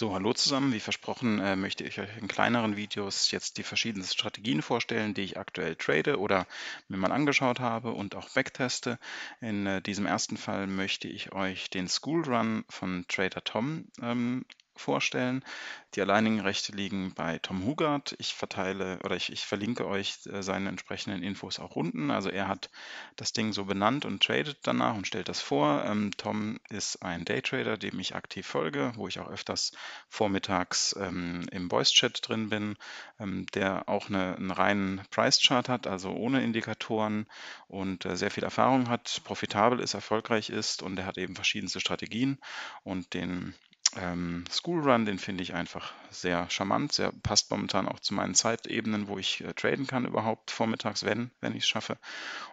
So, hallo zusammen. Wie versprochen äh, möchte ich euch in kleineren Videos jetzt die verschiedenen Strategien vorstellen, die ich aktuell trade oder mir mal angeschaut habe und auch backteste. In äh, diesem ersten Fall möchte ich euch den School Run von Trader Tom ähm, vorstellen. Die alleinigen Rechte liegen bei Tom Hugard. Ich verteile oder ich, ich verlinke euch äh, seine entsprechenden Infos auch unten. Also er hat das Ding so benannt und tradet danach und stellt das vor. Ähm, Tom ist ein Daytrader, dem ich aktiv folge, wo ich auch öfters vormittags ähm, im Voice-Chat drin bin, ähm, der auch eine, einen reinen Price-Chart hat, also ohne Indikatoren und äh, sehr viel Erfahrung hat, profitabel ist, erfolgreich ist und er hat eben verschiedenste Strategien und den ähm, Run, den finde ich einfach sehr charmant. sehr passt momentan auch zu meinen Zeitebenen, wo ich äh, traden kann überhaupt vormittags, wenn, wenn ich es schaffe.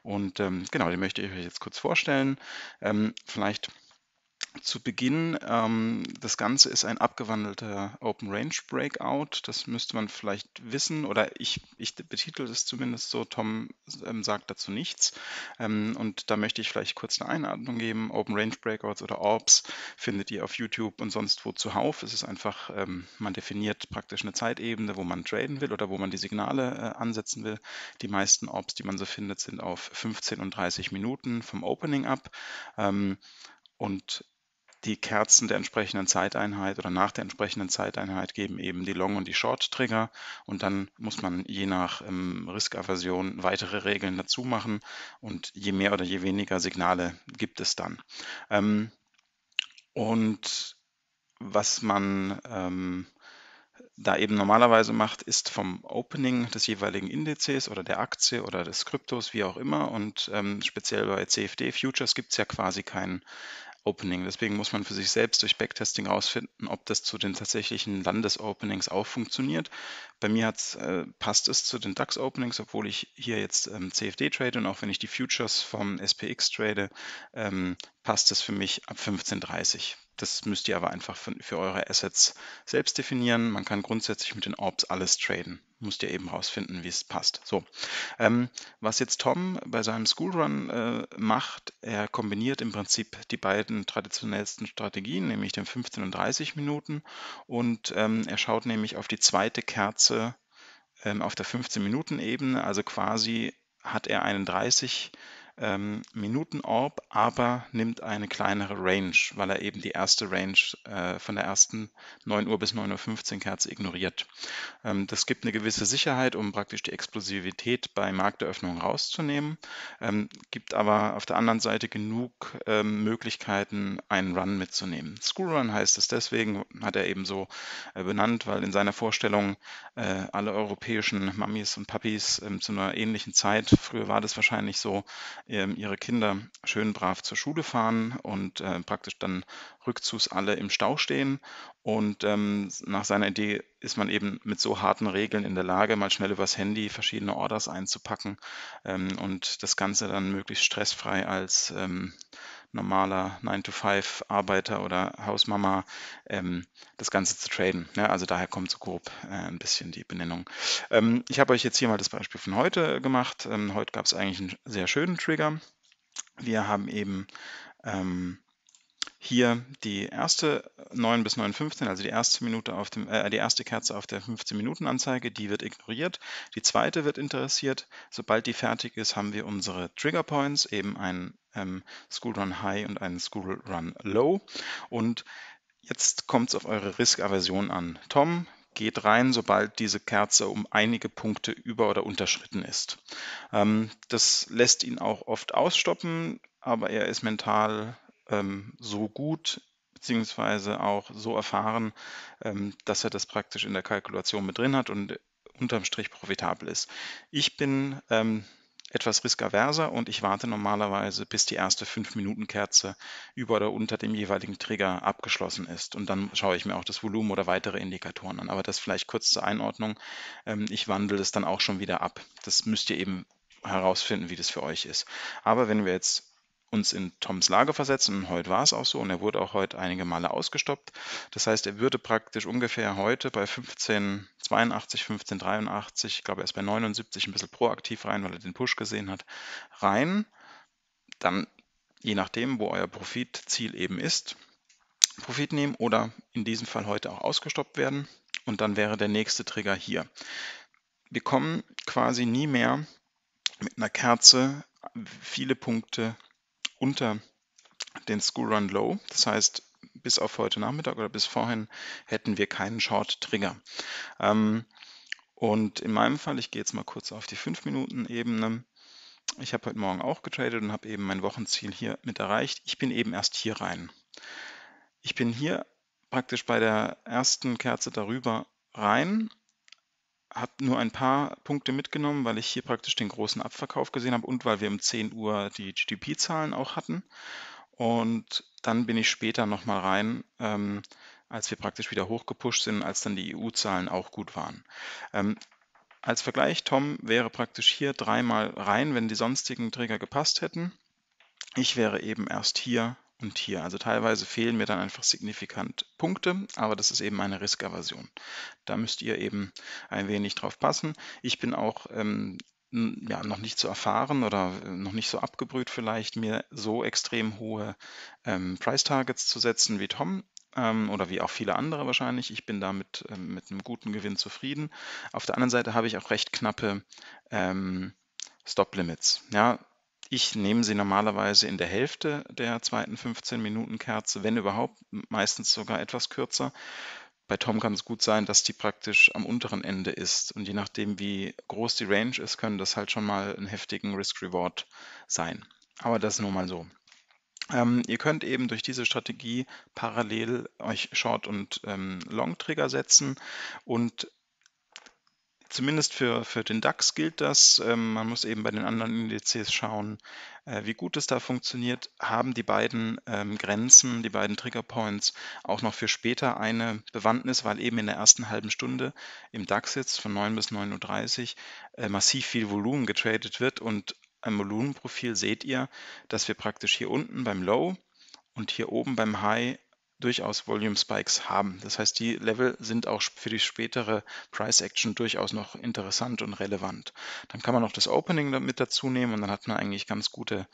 Und ähm, genau, den möchte ich euch jetzt kurz vorstellen. Ähm, vielleicht zu Beginn, ähm, das Ganze ist ein abgewandelter Open Range Breakout. Das müsste man vielleicht wissen oder ich, ich betitel es zumindest so. Tom ähm, sagt dazu nichts. Ähm, und da möchte ich vielleicht kurz eine Einordnung geben. Open Range Breakouts oder Orbs findet ihr auf YouTube und sonst wo zuhauf. Es ist einfach, ähm, man definiert praktisch eine Zeitebene, wo man traden will oder wo man die Signale äh, ansetzen will. Die meisten Orbs, die man so findet, sind auf 15 und 30 Minuten vom Opening ab. Ähm, und die Kerzen der entsprechenden Zeiteinheit oder nach der entsprechenden Zeiteinheit geben eben die Long- und die Short-Trigger und dann muss man je nach ähm, Riskaversion weitere Regeln dazu machen und je mehr oder je weniger Signale gibt es dann. Ähm, und was man ähm, da eben normalerweise macht, ist vom Opening des jeweiligen Indizes oder der Aktie oder des Kryptos, wie auch immer. Und ähm, speziell bei CFD-Futures gibt es ja quasi keinen Opening. Deswegen muss man für sich selbst durch Backtesting herausfinden, ob das zu den tatsächlichen Landesopenings auch funktioniert. Bei mir äh, passt es zu den DAX-Openings, obwohl ich hier jetzt ähm, CFD trade und auch wenn ich die Futures vom SPX trade, ähm, passt es für mich ab 15.30 Das müsst ihr aber einfach für, für eure Assets selbst definieren. Man kann grundsätzlich mit den Orbs alles traden musst ihr eben rausfinden, wie es passt. So, ähm, was jetzt Tom bei seinem Schoolrun äh, macht, er kombiniert im Prinzip die beiden traditionellsten Strategien, nämlich den 15 und 30 Minuten. Und ähm, er schaut nämlich auf die zweite Kerze ähm, auf der 15-Minuten-Ebene, also quasi hat er einen 30 ähm, Minuten Orb, aber nimmt eine kleinere Range, weil er eben die erste Range äh, von der ersten 9 Uhr bis 9.15 Uhr Hertz ignoriert. Ähm, das gibt eine gewisse Sicherheit, um praktisch die Explosivität bei Markteröffnungen rauszunehmen, ähm, gibt aber auf der anderen Seite genug ähm, Möglichkeiten, einen Run mitzunehmen. School Run heißt es deswegen, hat er eben so äh, benannt, weil in seiner Vorstellung äh, alle europäischen Mammies und Papis ähm, zu einer ähnlichen Zeit, früher war das wahrscheinlich so, ähm, ihre Kinder schön brav zur Schule fahren und äh, praktisch dann rückzugs alle im Stau stehen. Und ähm, nach seiner Idee ist man eben mit so harten Regeln in der Lage, mal schnell übers Handy verschiedene Orders einzupacken ähm, und das Ganze dann möglichst stressfrei als ähm, normaler 9-to-5-Arbeiter oder Hausmama ähm, das Ganze zu traden. Ja, ne? also daher kommt so grob äh, ein bisschen die Benennung. Ähm, ich habe euch jetzt hier mal das Beispiel von heute äh, gemacht. Ähm, heute gab es eigentlich einen sehr schönen Trigger. Wir haben eben ähm, hier die erste 9 bis 9.15, also die erste Minute auf dem, äh, die erste Kerze auf der 15-Minuten-Anzeige, die wird ignoriert. Die zweite wird interessiert. Sobald die fertig ist, haben wir unsere Trigger Points, eben einen ähm, School Run High und einen School Run Low. Und jetzt kommt es auf eure Risk-Aversion an. Tom, geht rein, sobald diese Kerze um einige Punkte über oder unterschritten ist. Ähm, das lässt ihn auch oft ausstoppen, aber er ist mental ähm, so gut beziehungsweise auch so erfahren, ähm, dass er das praktisch in der Kalkulation mit drin hat und unterm Strich profitabel ist. Ich bin ähm, etwas riskaverser und ich warte normalerweise, bis die erste 5-Minuten-Kerze über oder unter dem jeweiligen Trigger abgeschlossen ist. Und dann schaue ich mir auch das Volumen oder weitere Indikatoren an. Aber das vielleicht kurz zur Einordnung. Ähm, ich wandle es dann auch schon wieder ab. Das müsst ihr eben herausfinden, wie das für euch ist. Aber wenn wir jetzt uns in Toms Lage versetzen. Und heute war es auch so und er wurde auch heute einige Male ausgestoppt. Das heißt, er würde praktisch ungefähr heute bei 1582, 1583, ich glaube, er ist bei 79 ein bisschen proaktiv rein, weil er den Push gesehen hat, rein. Dann, je nachdem, wo euer Profitziel eben ist, Profit nehmen oder in diesem Fall heute auch ausgestoppt werden. Und dann wäre der nächste Trigger hier. Wir kommen quasi nie mehr mit einer Kerze viele Punkte unter den School Run Low. Das heißt, bis auf heute Nachmittag oder bis vorhin hätten wir keinen Short Trigger. Ähm, und in meinem Fall, ich gehe jetzt mal kurz auf die 5-Minuten-Ebene. Ich habe heute Morgen auch getradet und habe eben mein Wochenziel hier mit erreicht. Ich bin eben erst hier rein. Ich bin hier praktisch bei der ersten Kerze darüber rein habe nur ein paar Punkte mitgenommen, weil ich hier praktisch den großen Abverkauf gesehen habe und weil wir um 10 Uhr die GDP-Zahlen auch hatten. Und dann bin ich später nochmal rein, ähm, als wir praktisch wieder hochgepusht sind, als dann die EU-Zahlen auch gut waren. Ähm, als Vergleich, Tom wäre praktisch hier dreimal rein, wenn die sonstigen Träger gepasst hätten. Ich wäre eben erst hier und hier. Also teilweise fehlen mir dann einfach signifikant Punkte, aber das ist eben eine Riskaversion. Da müsst ihr eben ein wenig drauf passen. Ich bin auch ähm, ja, noch nicht so erfahren oder äh, noch nicht so abgebrüht vielleicht, mir so extrem hohe ähm, Price-Targets zu setzen wie Tom ähm, oder wie auch viele andere wahrscheinlich. Ich bin damit ähm, mit einem guten Gewinn zufrieden. Auf der anderen Seite habe ich auch recht knappe ähm, Stop-Limits. Ja, ich nehme sie normalerweise in der Hälfte der zweiten 15-Minuten-Kerze, wenn überhaupt, meistens sogar etwas kürzer. Bei Tom kann es gut sein, dass die praktisch am unteren Ende ist. Und je nachdem, wie groß die Range ist, können das halt schon mal einen heftigen Risk-Reward sein. Aber das nur mal so. Ähm, ihr könnt eben durch diese Strategie parallel euch Short- und ähm, Long-Trigger setzen und Zumindest für, für den DAX gilt das. Ähm, man muss eben bei den anderen Indizes schauen, äh, wie gut es da funktioniert. Haben die beiden ähm, Grenzen, die beiden Triggerpoints auch noch für später eine Bewandtnis, weil eben in der ersten halben Stunde im DAX jetzt von 9 bis 9.30 Uhr äh, massiv viel Volumen getradet wird. Und am Volumenprofil seht ihr, dass wir praktisch hier unten beim Low und hier oben beim High durchaus Volume Spikes haben. Das heißt, die Level sind auch für die spätere Price Action durchaus noch interessant und relevant. Dann kann man noch das Opening mit dazu nehmen und dann hat man eigentlich ganz gute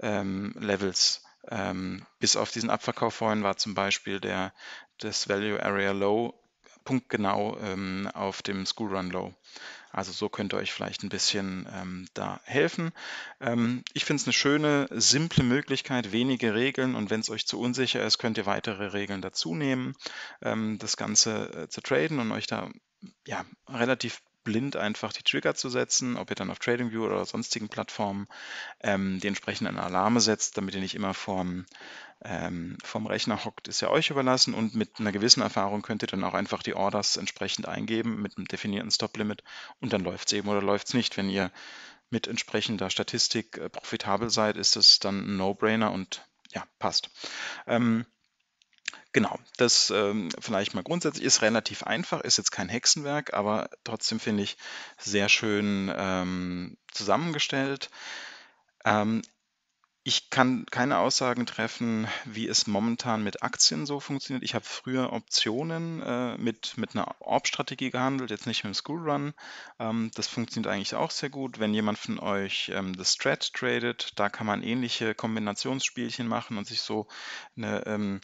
ähm, Levels. Ähm, bis auf diesen Abverkauf vorhin war zum Beispiel der, das Value Area Low punktgenau ähm, auf dem School Run Low. Also so könnt ihr euch vielleicht ein bisschen ähm, da helfen. Ähm, ich finde es eine schöne, simple Möglichkeit, wenige Regeln und wenn es euch zu unsicher ist, könnt ihr weitere Regeln dazu nehmen, ähm, das Ganze äh, zu traden und euch da ja, relativ blind einfach die Trigger zu setzen, ob ihr dann auf TradingView oder sonstigen Plattformen ähm, die entsprechenden Alarme setzt, damit ihr nicht immer vorm, ähm, vorm Rechner hockt, ist ja euch überlassen und mit einer gewissen Erfahrung könnt ihr dann auch einfach die Orders entsprechend eingeben mit einem definierten Stop-Limit und dann läuft es eben oder läuft es nicht. Wenn ihr mit entsprechender Statistik äh, profitabel seid, ist es dann ein No-Brainer und ja, passt. Ähm, Genau, das ähm, vielleicht mal grundsätzlich ist relativ einfach, ist jetzt kein Hexenwerk, aber trotzdem finde ich sehr schön ähm, zusammengestellt. Ähm, ich kann keine Aussagen treffen, wie es momentan mit Aktien so funktioniert. Ich habe früher Optionen äh, mit, mit einer Orb-Strategie gehandelt, jetzt nicht mit dem Schoolrun. Ähm, das funktioniert eigentlich auch sehr gut. Wenn jemand von euch ähm, das Strat tradet, da kann man ähnliche Kombinationsspielchen machen und sich so eine ähm,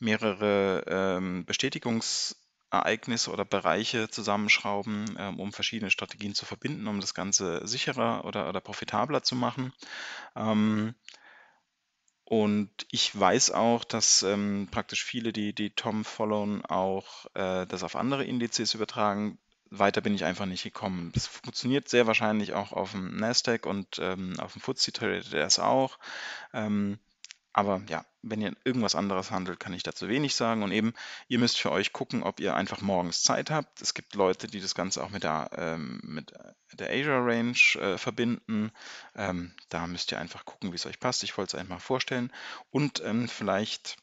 mehrere ähm, Bestätigungsereignisse oder Bereiche zusammenschrauben, ähm, um verschiedene Strategien zu verbinden, um das Ganze sicherer oder, oder profitabler zu machen. Ähm, und ich weiß auch, dass ähm, praktisch viele, die, die Tom followen, auch äh, das auf andere Indizes übertragen. Weiter bin ich einfach nicht gekommen. Das funktioniert sehr wahrscheinlich auch auf dem Nasdaq und ähm, auf dem FTSE traded er auch. Ähm, aber ja, wenn ihr irgendwas anderes handelt, kann ich dazu wenig sagen. Und eben, ihr müsst für euch gucken, ob ihr einfach morgens Zeit habt. Es gibt Leute, die das Ganze auch mit der, ähm, mit der Asia Range äh, verbinden. Ähm, da müsst ihr einfach gucken, wie es euch passt. Ich wollte es einfach vorstellen. Und ähm, vielleicht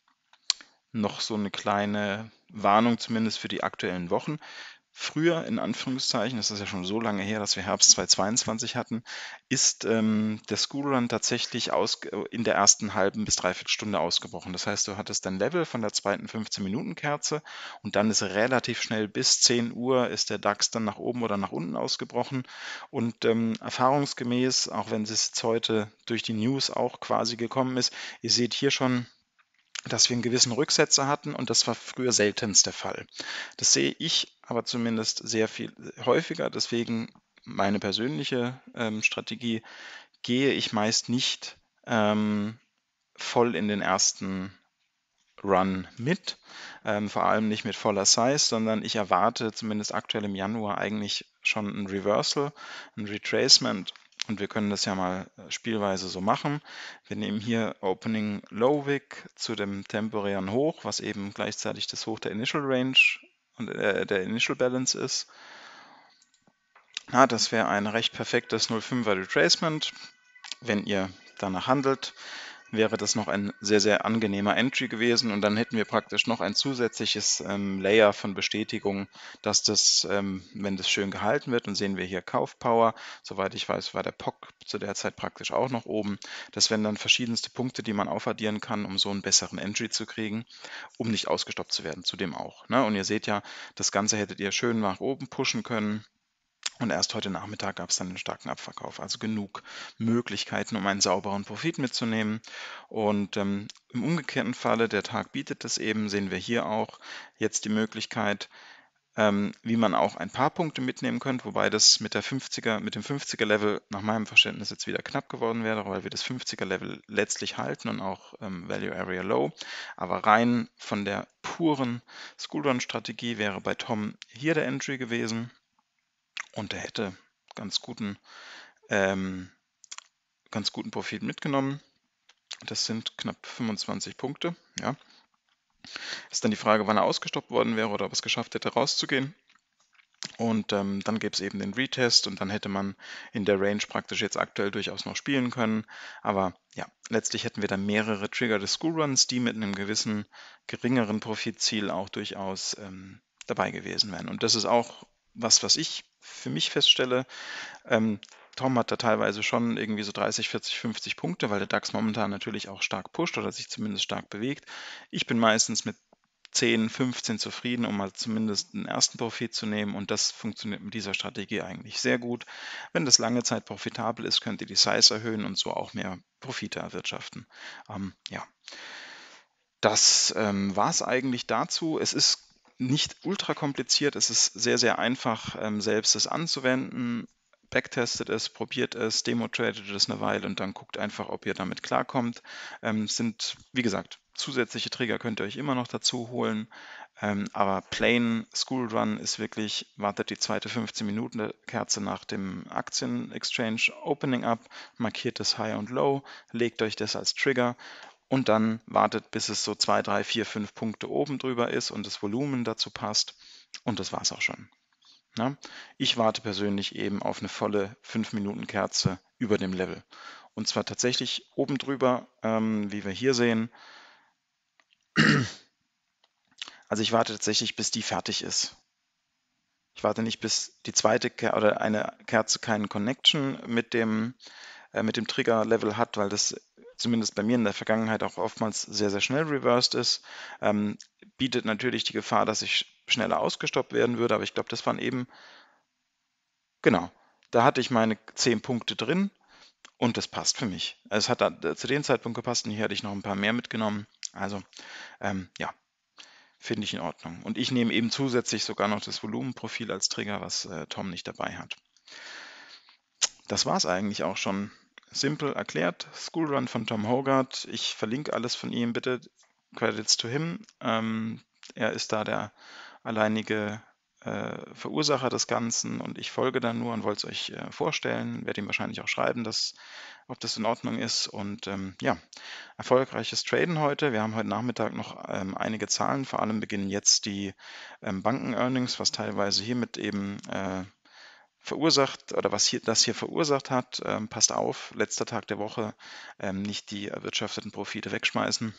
noch so eine kleine Warnung, zumindest für die aktuellen Wochen. Früher, in Anführungszeichen, das ist ja schon so lange her, dass wir Herbst 2022 hatten, ist ähm, der Schoolrun tatsächlich aus, äh, in der ersten halben bis dreiviertel Stunde ausgebrochen. Das heißt, du hattest dein Level von der zweiten 15-Minuten-Kerze und dann ist relativ schnell bis 10 Uhr ist der DAX dann nach oben oder nach unten ausgebrochen. Und ähm, erfahrungsgemäß, auch wenn es jetzt heute durch die News auch quasi gekommen ist, ihr seht hier schon dass wir einen gewissen Rücksetzer hatten und das war früher seltenst der Fall. Das sehe ich aber zumindest sehr viel häufiger. Deswegen meine persönliche ähm, Strategie, gehe ich meist nicht ähm, voll in den ersten Run mit, ähm, vor allem nicht mit voller Size, sondern ich erwarte zumindest aktuell im Januar eigentlich schon ein Reversal, ein Retracement und wir können das ja mal äh, spielweise so machen. Wir nehmen hier Opening Low Wick zu dem temporären Hoch, was eben gleichzeitig das Hoch der Initial Range und äh, der Initial Balance ist. Na, das wäre ein recht perfektes 0,5er Retracement, wenn ihr danach handelt wäre das noch ein sehr, sehr angenehmer Entry gewesen und dann hätten wir praktisch noch ein zusätzliches ähm, Layer von Bestätigung, dass das, ähm, wenn das schön gehalten wird, und sehen wir hier Kaufpower, soweit ich weiß, war der POC zu der Zeit praktisch auch noch oben, das wären dann verschiedenste Punkte, die man aufaddieren kann, um so einen besseren Entry zu kriegen, um nicht ausgestoppt zu werden, zudem auch. Ne? Und ihr seht ja, das Ganze hättet ihr schön nach oben pushen können und erst heute Nachmittag gab es dann einen starken Abverkauf. Also genug Möglichkeiten, um einen sauberen Profit mitzunehmen. Und ähm, im umgekehrten Falle, der Tag bietet das eben, sehen wir hier auch jetzt die Möglichkeit, ähm, wie man auch ein paar Punkte mitnehmen könnte, wobei das mit der 50er, mit dem 50er Level nach meinem Verständnis jetzt wieder knapp geworden wäre, weil wir das 50er Level letztlich halten und auch ähm, Value Area Low. Aber rein von der puren School Run Strategie wäre bei Tom hier der Entry gewesen und er hätte ganz guten, ähm, ganz guten Profit mitgenommen. Das sind knapp 25 Punkte. Ja. Ist dann die Frage, wann er ausgestoppt worden wäre oder ob es geschafft hätte, rauszugehen. Und ähm, dann gäbe es eben den Retest und dann hätte man in der Range praktisch jetzt aktuell durchaus noch spielen können. Aber ja, letztlich hätten wir dann mehrere Trigger des School Runs, die mit einem gewissen geringeren Profitziel auch durchaus ähm, dabei gewesen wären. Und das ist auch was, was ich für mich feststelle, ähm, Tom hat da teilweise schon irgendwie so 30, 40, 50 Punkte, weil der DAX momentan natürlich auch stark pusht oder sich zumindest stark bewegt. Ich bin meistens mit 10, 15 zufrieden, um mal zumindest einen ersten Profit zu nehmen. Und das funktioniert mit dieser Strategie eigentlich sehr gut. Wenn das lange Zeit profitabel ist, könnt ihr die Size erhöhen und so auch mehr Profite erwirtschaften. Ähm, ja. Das ähm, war es eigentlich dazu. Es ist nicht ultra kompliziert. Es ist sehr, sehr einfach, ähm, selbst es anzuwenden. Backtestet es, probiert es, demo-tradet es eine Weile und dann guckt einfach, ob ihr damit klarkommt. Ähm, sind, wie gesagt, zusätzliche Trigger könnt ihr euch immer noch dazu holen. Ähm, aber Plain School Run ist wirklich, wartet die zweite 15 Minuten Kerze nach dem Aktien-Exchange Opening ab, markiert das High und Low, legt euch das als Trigger und dann wartet, bis es so zwei, drei, vier, fünf Punkte oben drüber ist und das Volumen dazu passt. Und das war es auch schon. Ja? Ne? Ich warte persönlich eben auf eine volle 5-Minuten-Kerze über dem Level. Und zwar tatsächlich oben drüber, ähm, wie wir hier sehen. Also ich warte tatsächlich, bis die fertig ist. Ich warte nicht, bis die zweite Ker oder eine Kerze keinen Connection mit dem, äh, mit dem Trigger-Level hat, weil das zumindest bei mir in der Vergangenheit auch oftmals sehr, sehr schnell reversed ist, ähm, bietet natürlich die Gefahr, dass ich schneller ausgestoppt werden würde. Aber ich glaube, das waren eben, genau, da hatte ich meine zehn Punkte drin und das passt für mich. Also es hat da, zu dem Zeitpunkt gepasst und hier hatte ich noch ein paar mehr mitgenommen. Also, ähm, ja, finde ich in Ordnung. Und ich nehme eben zusätzlich sogar noch das Volumenprofil als Trigger, was äh, Tom nicht dabei hat. Das war es eigentlich auch schon simpel erklärt. School Run von Tom Hogarth. Ich verlinke alles von ihm, bitte. Credits to him. Ähm, er ist da der alleinige äh, Verursacher des Ganzen und ich folge da nur und wollte es euch äh, vorstellen. Werde ihm wahrscheinlich auch schreiben, dass, ob das in Ordnung ist. Und ähm, ja, erfolgreiches Traden heute. Wir haben heute Nachmittag noch ähm, einige Zahlen. Vor allem beginnen jetzt die ähm, Banken-Earnings, was teilweise hiermit eben. Äh, verursacht oder was hier, das hier verursacht hat. Ähm, passt auf, letzter Tag der Woche, ähm, nicht die erwirtschafteten Profite wegschmeißen.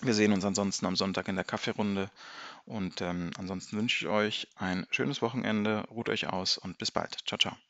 Wir sehen uns ansonsten am Sonntag in der Kaffeerunde und ähm, ansonsten wünsche ich euch ein schönes Wochenende, ruht euch aus und bis bald. Ciao, ciao.